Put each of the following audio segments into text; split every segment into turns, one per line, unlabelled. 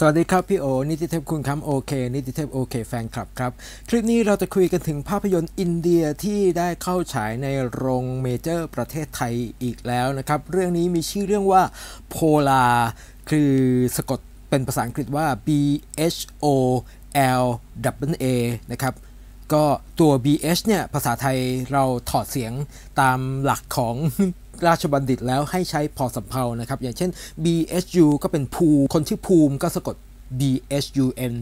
สวัสดีครับพี่โอ นิติเทพคุณคำโอเค นิติเทพโอเคแฟนคลับครับ คลิปนี้เราจะคุยกันถึงภาพยนตร์อินเดียที่ได้เข้าฉายในโรงเมเจอร์ประเทศไทยอีกแล้วนะครับ เรื่องนี้มีชื่อเรื่องว่าโพลา คือสะกดเป็นภาษาอังกฤษว่า B H O L W A นะครับ ก็ตัว BH เนี่ย ภาษาไทยเราถอดเสียงตามหลักของราชบัณฑิตแล้วให้ใช้พอสำเพานะครับ อย่างเช่น BHU ก็เป็นภูคนชื่อภูมิก็สะกด BHUN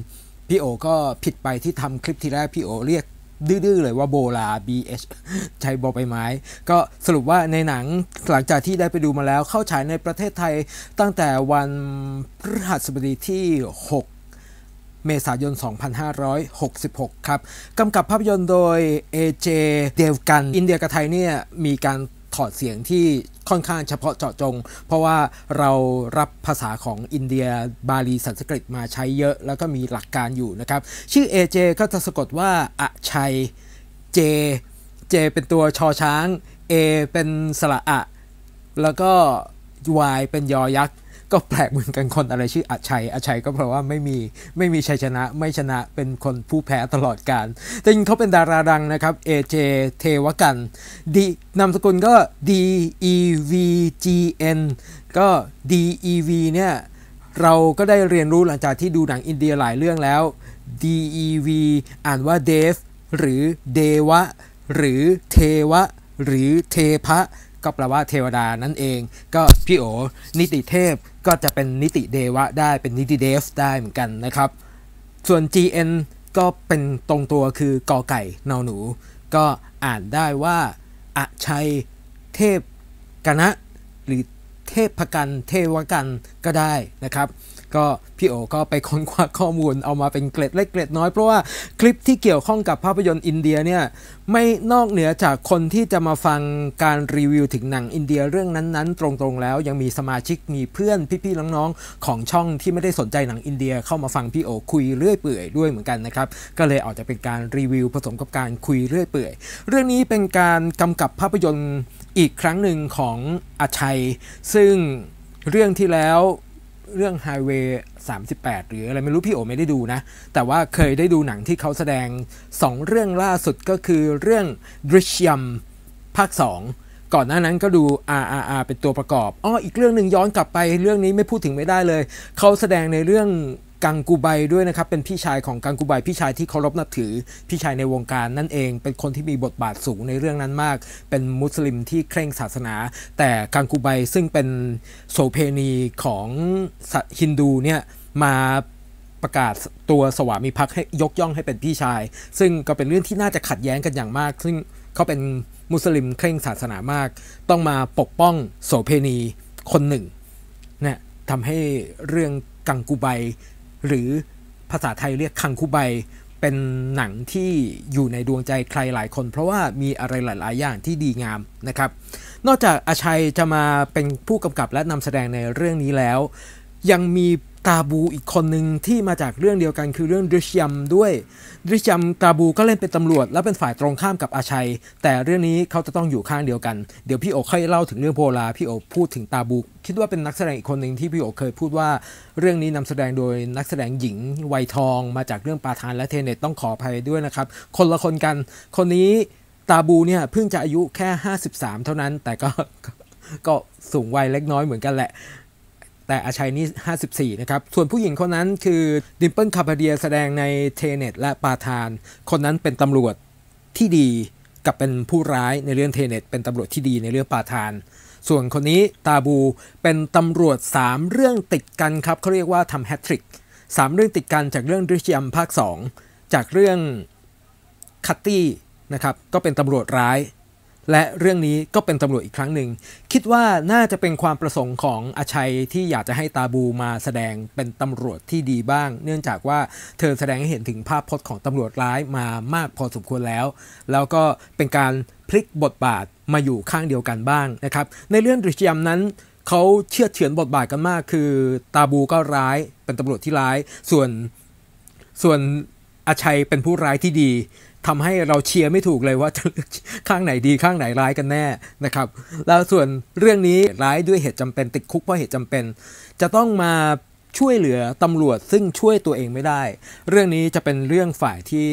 พี่โอก็ผิดไปที่ทำคลิปที่แรก พี่โอเรียกดื้อๆเลยว่าโบลา BH ใช้บอใบไม้ก็สรุปว่าในหนังหลังจากที่ได้ไปดูมาแล้วเข้าฉายในประเทศไทยตั้งแต่วันพฤหัสบดีที่ 6 เมษายน 2566 ครับกำกับภาพยนตร์โดย AJ เดวกันอินเดียกับไทยเนี่ยมีการถอดเสียงที่ค่อนข้างเฉพาะเจาะจงเพราะว่าเรารับภาษาของอินเดียบาลีสันสกฤตมาใช้เยอะแล้วก็มีหลักการอยู่นะครับ ชื่อ AJ ก็จะสะกดว่าอะชัย J J เป็นตัวชอช้าง A เป็นสระอะ แล้วก็ Y เป็นยอยักษ์ก็แปลกเหมือนกันคนอะไรชื่ออาชัย อาชัยก็เพราะว่าไม่มี ไม่มีชัยชนะไม่ชนะเป็นคนผู้แพ้ตลอดการแต่จริงเขาเป็นดาราดังนะครับเอเจเทวกันดีนามสกุลก็ D E V G N ก็ D E V เนี่ยเราก็ได้เรียนรู้หลังจากที่ดูหนังอินเดียหลายเรื่องแล้ว D E V อ่านว่าเดฟหรือเดวะ หรือเทวะ หรือเทพะก็แปลว่าเทวดานั่นเองก็พี่โอนิติเทพก็จะเป็นนิติเดวะได้เป็นนิติเดฟได้เหมือนกันนะครับ ส่วน GN ก็เป็นตรงตัวคือกอไก่นอหนู ก็อ่านได้ว่าอาชัยเทพกนะหรือเทพพกันเทวกันก็ได้นะครับก็พี่โอก็ไปค้นคว้าข้อมูลเอามาเป็นเกล็ดเล็กเกล็ดน้อยเพราะว่าคลิปที่เกี่ยวข้องกับภาพยนตร์อินเดียเนี่ยไม่นอกเหนือจากคนที่จะมาฟังการรีวิวถึงหนังอินเดียเรื่องนั้นๆ ตรงๆแล้วยังมีสมาชิกมีเพื่อนพี่ๆน้อง ๆ ของช่องที่ไม่ได้สนใจหนังอินเดีย เข้ามาฟังพี่โอคุยเรื่อยเปื่อยด้วยเหมือนกันนะครับก็เลยออกจะเป็นการรีวิว ผสมกับการคุยเรื่อยเปื่อยเรื่องนี้เป็นการกำกับภาพยนตร์อีกครั้งหนึ่งของอาชัย ซึ่งเรื่องที่แล้วเรื่อง Highway 38 หรืออะไร ไม่รู้ พี่โอไม่ได้ดูนะ แต่ว่าเคยได้ดูหนังที่เขาแสดง 2 เรื่องล่าสุดก็คือเรื่องดริชยมภาค 2 ก่อนหน้านั้นก็ดู RRR เป็นตัวประกอบอ้ออีกเรื่องหนึ่งย้อนกลับไปเรื่องนี้ไม่พูดถึงไม่ได้เลย เขาแสดงในเรื่องกังกูไบด้วยนะครับ เป็นพี่ชายของกังกูไบ พี่ชายที่เคารพนับถือ พี่ชายในวงการนั่นเอง เป็นคนที่มีบทบาทสูงในเรื่องนั้นมาก เป็นมุสลิมที่เคร่งศาสนา แต่กังกูไบซึ่งเป็นโสเพณีของฮินดูเนี่ย มาประกาศตัวสวามิภักดิ์ให้ยกย่องให้เป็นพี่ชาย ซึ่งก็เป็นเรื่องที่น่าจะขัดแย้งกันอย่างมาก ซึ่งเขาเป็นมุสลิมเคร่งศาสนามาก ต้องมาปกป้องโสเพณีคนหนึ่งเนี่ยทำให้เรื่องกังกูไบหรือภาษาไทยเรียกคังคูใบ เป็นหนังที่อยู่ในดวงใจใครหลายคน เพราะว่ามีอะไรหลายๆอย่างที่ดีงามนะครับ นอกจากอาชัยจะมาเป็นผู้กำกับและนำแสดงในเรื่องนี้แล้วยังมีตาบูอีกคนหนึ่งที่มาจากเรื่องเดียวกันคือเรื่องดริชยัมด้วยดริชยัมตาบูก็เล่นเป็นตำรวจ และเป็นฝ่ายตรงข้ามกับอาชัย แต่เรื่องนี้เขาจะต้องอยู่ข้างเดียวกันเดี๋ยวพี่โอค่อยเล่าถึงเรื่องโพลาพี่โอพูดถึงตาบู คิดว่าเป็นนักแสดงอีกคนหนึ่งที่พี่โอเคยพูดว่าเรื่องนี้นำแสดงโดยนักแสดงหญิงวัยทองมาจากเรื่องปาทานและเทเนตต้องขออภัยด้วยนะครับคนละคนกัน คนนี้ตาบูเนี่ยเพิ่งจะอายุแค่ 53 เท่านั้นแต่ก็ก็สูงวัยเล็กน้อยเหมือนกันแหละแต่อาชัยนี่54นะครับส่วนผู้หญิงคนนั้นคือดิมเปิลคาบาเดียแสดงในเทเนตและปาทาน คนนั้นเป็นตำรวจที่ดีกับเป็นผู้ร้ายในเรื่องเทเนตเป็นตำรวจที่ดีในเรื่องปาทาน ส่วนคนนี้ตาบูเป็นตำรวจ 3 เรื่องติดกันครับเขาเรียกว่าทำแฮตทริกสามเรื่องติดกันจากเรื่องดริชยัมภาค 2 จากเรื่องคัตตี้นะครับก็เป็นตำรวจร้ายและเรื่องนี้ก็เป็นตำรวจอีกครั้งหนึ่งคิดว่าน่าจะเป็นความประสงค์ของอาชัยที่อยากจะให้ตาบูมาแสดงเป็นตำรวจที่ดีบ้าง เนื่องจากว่าเธอแสดงให้เห็นถึงภาพพจน์ของตำรวจร้ายมามากพอสมควรแล้ว แล้วก็เป็นการพลิกบทบาทมาอยู่ข้างเดียวกันบ้างนะครับ ในเรื่องดริชยมนั้นเขาเชื่อเฉือนบทบาทกันมาก คือตาบูก็ร้าย เป็นตำรวจที่ร้าย ส่วน ส่วนอาชัยเป็นผู้ร้ายที่ดีทำให้เราเชียร์ไม่ถูกเลยว่าจะข้างไหนดีข้างไหนร้ายกันแน่นะครับ แล้วส่วนเรื่องนี้ร้ายด้วยเหตุจำเป็น ติดคุกเพราะเหตุจำเป็น จะต้องมาช่วยเหลือตำรวจซึ่งช่วยตัวเองไม่ได้ เรื่องนี้จะเป็นเรื่องฝ่ายที่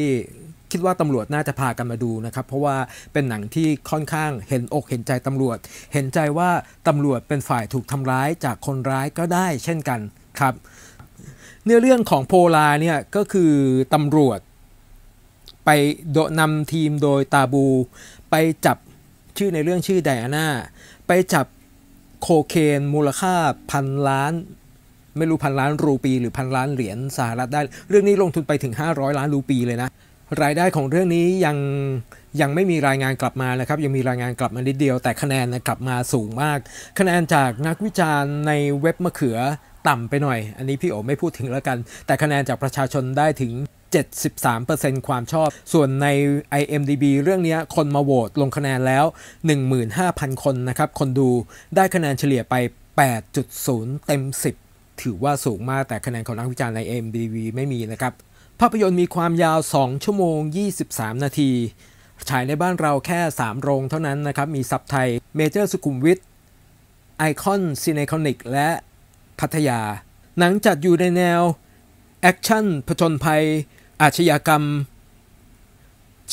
คิดว่าตำรวจน่าจะพากันมาดูนะครับ เพราะว่าเป็นหนังที่ค่อนข้างเห็นอกเห็นใจตำรวจ เห็นใจว่าตำรวจเป็นฝ่ายถูกทำร้ายจากคนร้ายก็ได้เช่นกันครับเนื้อเรื่องของโพลาเนี่ยก็คือตำรวจไปโดนำทีมโดยตาบูไปจับชื่อในเรื่องชื่อไดอาน่า ไปจับโคเคนมูลค่าพันล้าน ไม่รู้พันล้านรูปีหรือพันล้านเหรียญสหรัฐได้ เรื่องนี้ลงทุนไปถึง 500 ล้านรูปีเลยนะรายได้ของเรื่องนี้ยัง ยังไม่มีรายงานกลับมานะครับ ยังมีรายงานกลับมานิดเดียว แต่คะแนนกลับมาสูงมาก คะแนนจากนักวิจารณ์ในเว็บมะเขือต่ำไปหน่อย อันนี้พี่โอไม่พูดถึงแล้วกัน แต่คะแนนจากประชาชนได้ถึง73%ความชอบ ส่วนใน IMDB เรื่องนี้คนมาโหวตลงคะแนนแล้ว 15,000 คนนะครับ คนดูได้คะแนนเฉลี่ยไป 8.0 เต็ม 10 ถือว่าสูงมาก แต่คะแนนของนักวิจารณ์ใน IMDb ไม่มีนะครับ ภาพยนตร์มีความยาว 2 ชั่วโมง 23 นาที ฉายในบ้านเราแค่ 3 โรงเท่านั้นนะครับ มีซับไทย เมเจอร์สุขุมวิทไอคอนซีเนคอนิก และพัทยา หนังจัดอยู่ในแนวแอคชั่น ผจญภัยอาชญากรรม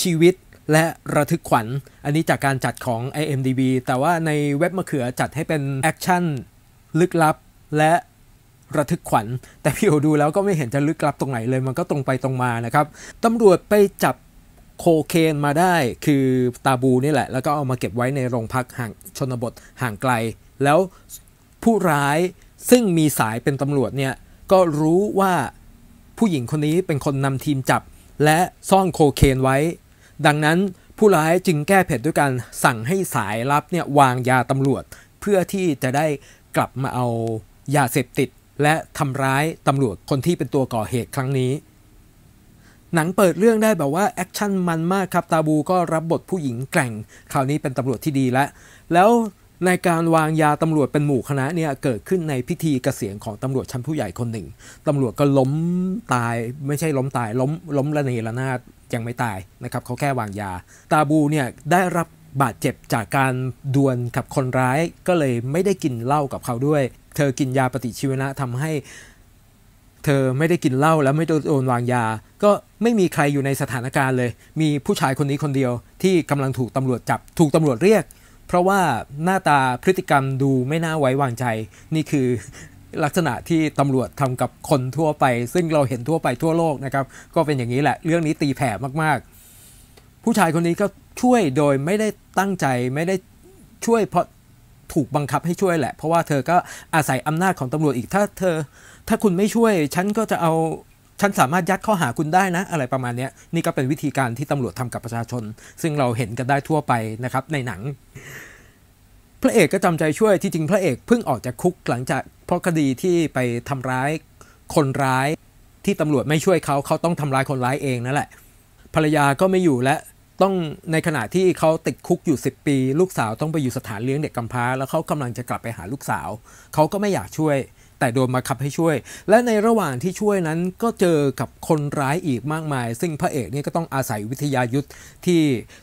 ชีวิตและระทึกขวัญอันนี้จากการจัดของ IMDB แต่ว่าในเว็บมะเขือจัดให้เป็นแอคชั่นลึกลับและระทึกขวัญ แต่พี่โอดูแล้วก็ไม่เห็นจะลึกลับตรงไหนเลยมันก็ตรงไปตรงมานะครับตำรวจไปจับโคเคนมาได้คือตาบูนี่แหละ แล้วก็เอามาเก็บไว้ในโรงพัก ห่างชนบทห่างไกล แล้วผู้ร้ายซึ่งมีสายเป็นตำรวจเนี่ยก็รู้ว่าผู้หญิงคนนี้เป็นคนนำทีมจับและซ่อนโคเคนไว้ ดังนั้นผู้ร้ายจึงแก้เผ็ดด้วยการสั่งให้สายลับเนี่ยวางยาตำรวจ เพื่อที่จะได้กลับมาเอายาเสพติดและทำร้ายตำรวจคนที่เป็นตัวก่อเหตุครั้งนี้ หนังเปิดเรื่องได้แบบว่าแอคชั่นมันมากครับตาบู ก็รับบทผู้หญิงแกร่ง คราวนี้เป็นตำรวจที่ดีและ แล้วในการวางยาตำรวจเป็นหมู่คณะเนี่ยเกิดขึ้นในพิธีกเกษียณของตำรวจชั้นผู้ใหญ่คนหนึ่งตำรวจก็ล้มตาย ไม่ใช่ล้มตายล้มล้มระเนระนาดยังไม่ตายนะครับเขาแค่วางยา ตาบูเนี่ยได้รับบาดเจ็บจากการดวลกับคนร้ายก็เลยไม่ได้กินเหล้ากับเขาด้วย เธอกินยาปฏิชีวนะทำให้ เธอไม่ได้กินเหล้าแล้วไม่โดนวางยา ก็ไม่มีใครอยู่ในสถานการณ์เลย มีผู้ชายคนนี้คนเดียว ที่กำลังถูกตำรวจจับถูกตำรวจเรียกเพราะว่าหน้าตาพฤติกรรมดูไม่น่าไว้วางใจ นี่คือลักษณะที่ตำรวจทำกับคนทั่วไป ซึ่งเราเห็นทั่วไปทั่วโลกนะครับ ก็เป็นอย่างนี้แหละ เรื่องนี้ตีแผ่มากๆ ผู้ชายคนนี้ก็ช่วยโดยไม่ได้ตั้งใจ ไม่ได้ช่วย เพราะถูกบังคับให้ช่วยแหละ เพราะว่าเธอก็อาศัยอำนาจของตำรวจอีกถ้าเธอ ถ้าคุณไม่ช่วยฉันก็จะเอาฉันสามารถยัดข้อหาคุณได้นะอะไรประมาณนี้นี่ก็เป็นวิธีการที่ตำรวจทำกับประชาชน ซึ่งเราเห็นกันได้ทั่วไปนะครับในหนัง พระเอกก็จำใจช่วยที่จริงพระเอกเพิ่งออกจากคุกหลังจากเพราะคดีที่ไปทำร้ายคนร้ายที่ตำรวจไม่ช่วยเขาเขาต้องทำร้ายคนร้ายเองนั่นแหละภรรยาก็ไม่อยู่และต้องในขณะที่เขาติดคุกอยู่ 10 ปี ลูกสาวต้องไปอยู่สถานเลี้ยงเด็กกำพร้าแล้วเขากำลังจะกลับไปหาลูกสาวเขาก็ไม่อยากช่วยแต่โดนมาขับให้ช่วย และในระหว่างที่ช่วยนั้นก็เจอกับคนร้ายอีกมากมาย ซึ่งพระเอกนี่ก็ต้องอาศัยวิทยายุทธที่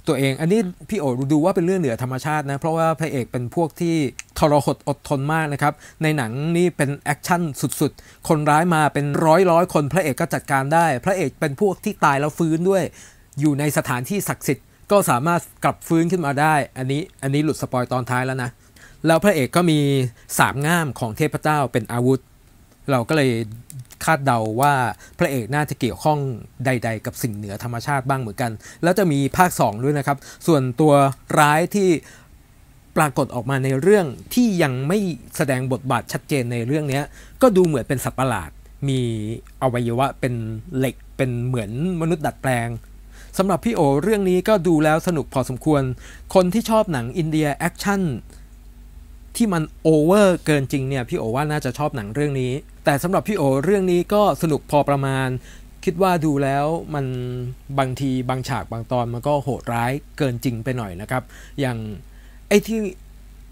ตัวเอง อันนี้พี่โอดูว่าเป็นเรื่องเหนือธรรมชาตินะ เพราะว่าพระเอกเป็นพวกที่ทรหดอดทนมากนะครับ ในหนังนี่เป็นแอคชั่นสุดๆ คนร้ายมาเป็นร้อยร้อยคนพระเอกก็จัดการได้ พระเอกเป็นพวกที่ตายแล้วฟื้นด้วย อยู่ในสถานที่ศักดิ์สิทธิ์ก็สามารถกลับฟื้นขึ้นมาได้ อันนี้อันนี้หลุดสปอยตอนท้ายแล้วนะแล้วพระเอกก็มีสามง่ามของเทพเจ้าเป็นอาวุธ เราก็เลยคาดเดาว่าพระเอกน่าจะเกี่ยวข้องใดๆ กับสิ่งเหนือธรรมชาติบ้างเหมือนกัน แล้วจะมีภาค 2 ด้วยนะครับ ส่วนตัวร้ายที่ปรากฏออกมาในเรื่องที่ยังไม่แสดงบทบาทชัดเจนในเรื่องนี้ ก็ดูเหมือนเป็นสัตว์ประหลาด มีอวัยวะเป็นเหล็กเป็นเหมือนมนุษย์ดัดแปลงสำหรับพี่โอ เรื่องนี้ก็ดูแล้วสนุกพอสมควร คนที่ชอบหนังอินเดียแอคชั่นที่มันโอเวอร์เกินจริงเนี่ยพี่โอว่าน่าจะชอบหนังเรื่องนี้ แต่สำหรับพี่โอเรื่องนี้ก็สนุกพอประมาณ คิดว่าดูแล้วมันบางทีบางฉากบางตอนมันก็โหดร้ายเกินจริงไปหน่อยนะครับ อย่างไอ้ที่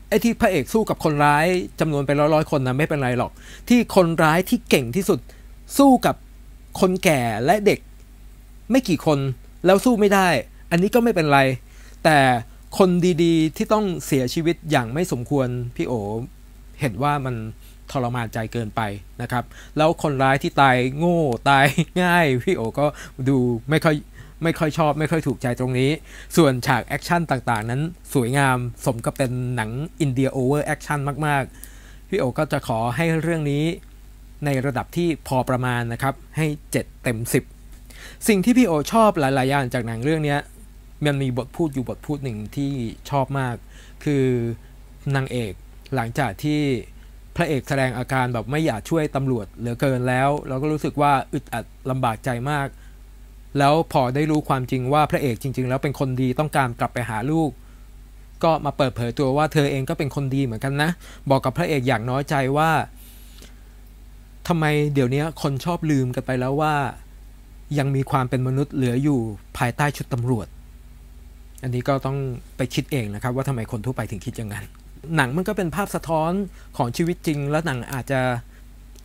ไอ้ที่พระเอกสู้กับคนร้าย จำนวนเป็นร้อยร้อยคนนะไม่เป็นไรหรอก ที่คนร้ายที่เก่งที่สุดสู้กับคนแก่และเด็กไม่กี่คนแล้วสู้ไม่ได้ อันนี้ก็ไม่เป็นไรแต่คนดีๆ ที่ต้องเสียชีวิตอย่างไม่สมควร พี่โอเห็นว่ามันทรมานใจเกินไปนะครับ แล้วคนร้ายที่ตายโง่ตายง่าย พี่โอก็ดูไม่ค่อยไม่ค่อยชอบไม่ค่อยถูกใจตรงนี้ ส่วนฉากแอคชั่นต่างๆ นั้นสวยงามสมกับเป็นหนังอินเดียโอเวอร์แอคชั่นมาก ๆ พี่โอก็จะขอให้เรื่องนี้ในระดับที่พอประมาณนะครับ ให้7เต็ม10 สิ่งที่พี่โอชอบหลายๆอย่างจากหนังเรื่องนี้มันมีบทพูดอยู่บทพูดหนึ่งที่ชอบมาก คือนางเอกหลังจากที่พระเอกแสดงอาการแบบไม่อยากช่วยตำรวจเหลือเกินแล้วเราก็รู้สึกว่าอึดอัดลำบากใจมาก แล้วพอได้รู้ความจริงว่าพระเอกจริง ๆ แล้วเป็นคนดีต้องการกลับไปหาลูก ก็มาเปิดเผยตัวว่าเธอเองก็เป็นคนดีเหมือนกันนะ บอกกับพระเอกอย่างน้อยใจว่าทำไมเดี๋ยวนี้คนชอบลืมกันไปแล้วว่ายังมีความเป็นมนุษย์เหลืออยู่ภายใต้ชุดตำรวจอันนี้ก็ต้องไปคิดเองนะครับ ว่าทำไมคนทั่วไปถึงคิดอย่างนั้น หนังมันก็เป็นภาพสะท้อนของชีวิตจริง และหนังอาจจะ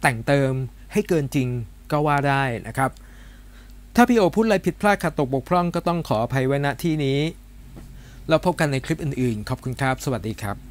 แต่งเติมให้เกินจริงก็ว่าได้นะครับ ถ้าพี่โอพูดอะไรผิดพลาดขาดตกบกพร่องก็ต้องขออภัยไว้ณที่นี้ เราพบกันในคลิปอื่นๆ ขอบคุณครับ สวัสดีครับ